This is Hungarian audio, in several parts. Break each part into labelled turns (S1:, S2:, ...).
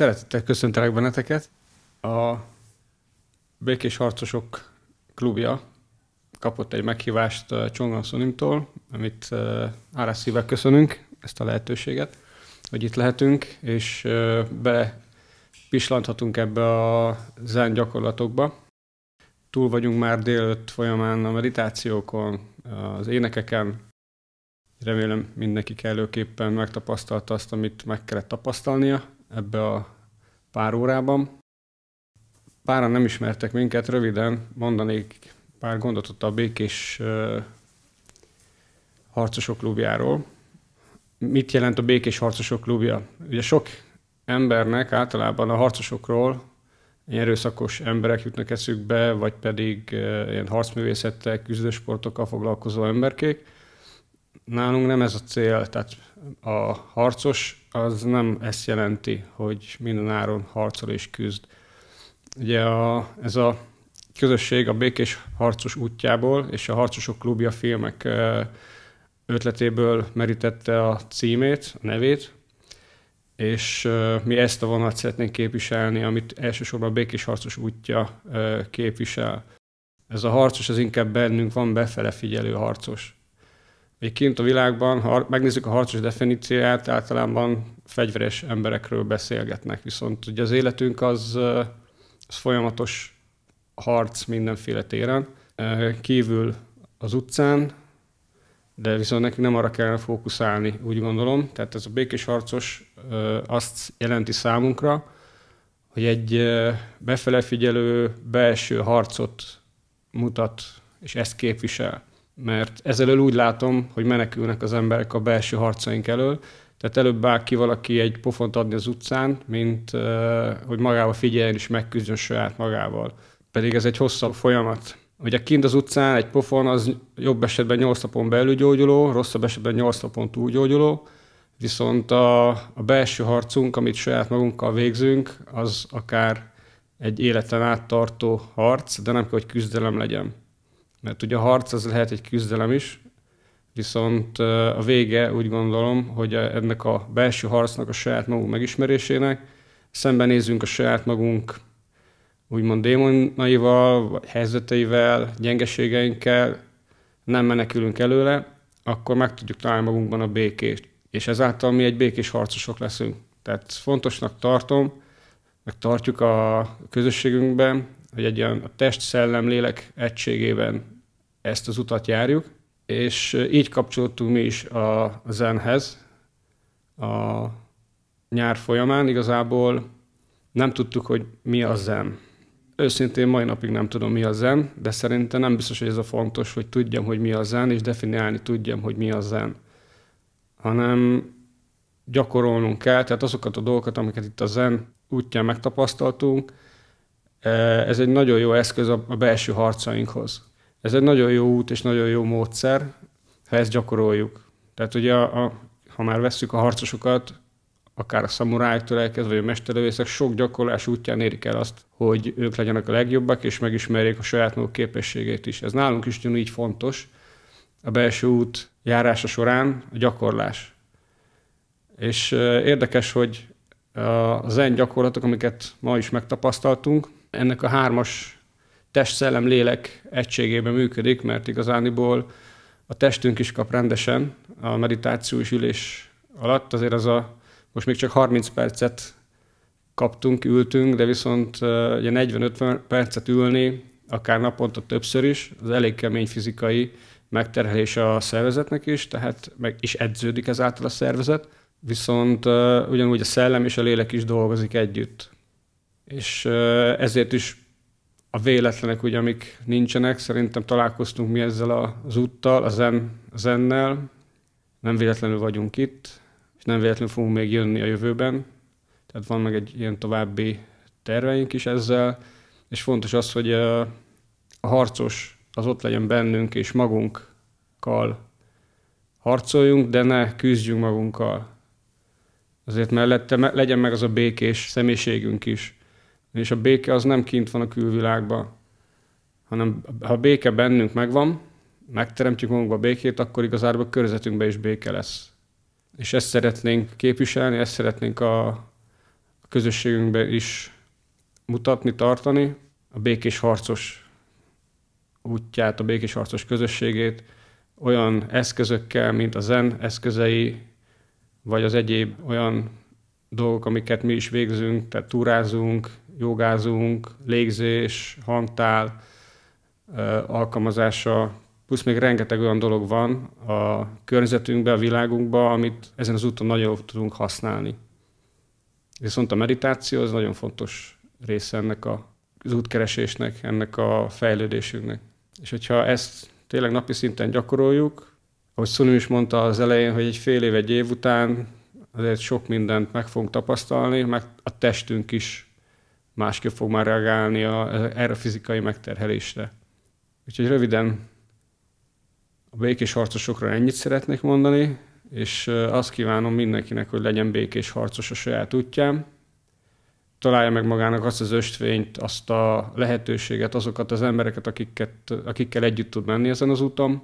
S1: Szeretettel köszöntelek benneteket. A Békés Harcosok klubja kapott egy meghívást uh, Csongan Szonimtól, amit uh, árás szívvel köszönünk, ezt a lehetőséget, hogy itt lehetünk, és uh, bele pislanthatunk ebbe a zen gyakorlatokba. Túl vagyunk már délőtt folyamán a meditációkon, az énekeken, remélem mindenki kellőképpen megtapasztalta azt, amit meg kellett tapasztalnia, ebbe a pár órában. Páran nem ismertek minket, röviden mondanék pár gondot ott a Békés uh, Harcosok Klubjáról. Mit jelent a Békés Harcosok Klubja? Ugye sok embernek általában a harcosokról ilyen erőszakos emberek jutnak eszükbe, vagy pedig uh, ilyen harcművészettel, küzdősportokkal foglalkozó emberkék. Nálunk nem ez a cél, tehát a harcos az nem ezt jelenti, hogy minden áron harcol és küzd. Ugye a, ez a közösség a Békés Harcos útjából és a Harcosok Klubja filmek ötletéből merítette a címét, a nevét, és mi ezt a vonat szeretnénk képviselni, amit elsősorban a Békés Harcos útja képvisel. Ez a harcos az inkább bennünk van befele figyelő harcos. Egy kint a világban, ha megnézzük a harcos definícióját, általában fegyveres emberekről beszélgetnek, viszont ugye az életünk az, az folyamatos harc mindenféle téren, kívül az utcán, de viszont nekünk nem arra kellene fókuszálni, úgy gondolom. Tehát ez a békés harcos azt jelenti számunkra, hogy egy befelefigyelő, belső harcot mutat, és ezt képvisel mert ezelől úgy látom, hogy menekülnek az emberek a belső harcaink elől, tehát előbb áll ki valaki egy pofont adni az utcán, mint hogy magával figyeljen és megküzdjön saját magával. Pedig ez egy hosszabb folyamat. Ugye kint az utcán egy pofon az jobb esetben 8 napon belül gyógyuló, rosszabb esetben 8 napon gyógyuló, viszont a, a belső harcunk, amit saját magunkkal végzünk, az akár egy életen áttartó harc, de nem kell, hogy küzdelem legyen. Mert ugye a harc az lehet egy küzdelem is, viszont a vége úgy gondolom, hogy ennek a belső harcnak, a saját magunk megismerésének szembenézünk a saját magunk úgymond démonaival, vagy helyzeteivel, gyengeségeinkkel, nem menekülünk előle, akkor meg tudjuk találni magunkban a békést. És ezáltal mi egy békés harcosok leszünk. Tehát fontosnak tartom, meg tartjuk a közösségünkben, hogy egy olyan a test, szellem, lélek egységében ezt az utat járjuk, és így kapcsolódtunk mi is a zenhez a nyár folyamán. Igazából nem tudtuk, hogy mi a zen. Őszintén mai napig nem tudom, mi a zen, de szerintem nem biztos, hogy ez a fontos, hogy tudjam, hogy mi a zen, és definiálni tudjam, hogy mi a zen. Hanem gyakorolnunk kell, tehát azokat a dolgokat, amiket itt a zen útján megtapasztaltunk, Eh, ez egy nagyon jó eszköz a belső harcainkhoz. Ez egy nagyon jó út és nagyon jó módszer, ha ezt gyakoroljuk. Tehát ugye, a, a, ha már vesszük a harcosokat, akár a szamurájtól elkezdve, vagy a mesterlövészek sok gyakorlás útján érik el azt, hogy ők legyenek a legjobbak, és megismerjék a saját maguk képességét is. Ez nálunk is így fontos, a belső út járása során a gyakorlás. És eh, érdekes, hogy a zen gyakorlatok, amiket ma is megtapasztaltunk, ennek a hármas test, szellem, lélek egységében működik, mert igazániból a testünk is kap rendesen a meditációs ülés alatt, azért az a, most még csak 30 percet kaptunk, ültünk, de viszont ugye 40-50 percet ülni, akár naponta többször is, az elég kemény fizikai megterhelés a szervezetnek is, tehát meg is edződik ezáltal a szervezet, viszont ugyanúgy a szellem és a lélek is dolgozik együtt és ezért is a véletlenek, ugye, amik nincsenek, szerintem találkoztunk mi ezzel az úttal, a, zen, a zennel, nem véletlenül vagyunk itt, és nem véletlenül fogunk még jönni a jövőben, tehát van meg egy ilyen további terveink is ezzel, és fontos az, hogy a harcos az ott legyen bennünk, és magunkkal harcoljunk, de ne küzdjünk magunkkal. Azért mellette legyen meg az a békés személyiségünk is, és a béke az nem kint van a külvilágban, hanem ha a béke bennünk megvan, megteremtjük magunkba a békét, akkor igazából a körzetünkben is béke lesz. És ezt szeretnénk képviselni, ezt szeretnénk a közösségünkben is mutatni, tartani, a békés harcos útját, a békés harcos közösségét olyan eszközökkel, mint a zen eszközei, vagy az egyéb olyan dolgok, amiket mi is végzünk, tehát túrázunk, jogázunk, légzés, hangtál alkalmazása, plusz még rengeteg olyan dolog van a környezetünkben, a világunkban, amit ezen az úton nagyon tudunk használni. Viszont a meditáció az nagyon fontos része ennek az útkeresésnek, ennek a fejlődésünknek. És hogyha ezt tényleg napi szinten gyakoroljuk, ahogy Szunim is mondta az elején, hogy egy fél év, egy év után azért sok mindent meg fogunk tapasztalni, meg a testünk is másképp fog már reagálni a, erre a fizikai megterhelésre. Úgyhogy röviden a békés harcosokra ennyit szeretnék mondani, és azt kívánom mindenkinek, hogy legyen békés harcos a saját útján, találja meg magának azt az östvényt, azt a lehetőséget, azokat az embereket, akiket, akikkel együtt tud menni ezen az úton,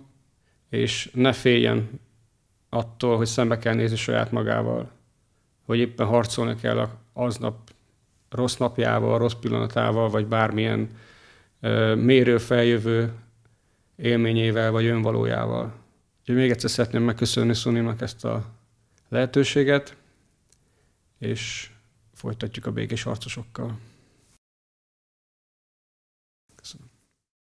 S1: és ne féljen attól, hogy szembe kell nézni saját magával, hogy éppen harcolni kell aznap rossz napjával, rossz pillanatával, vagy bármilyen ö, mérő feljövő élményével, vagy önvalójával. Úgyhogy még egyszer szeretném megköszönni Szuninak ezt a lehetőséget, és folytatjuk a békés harcosokkal.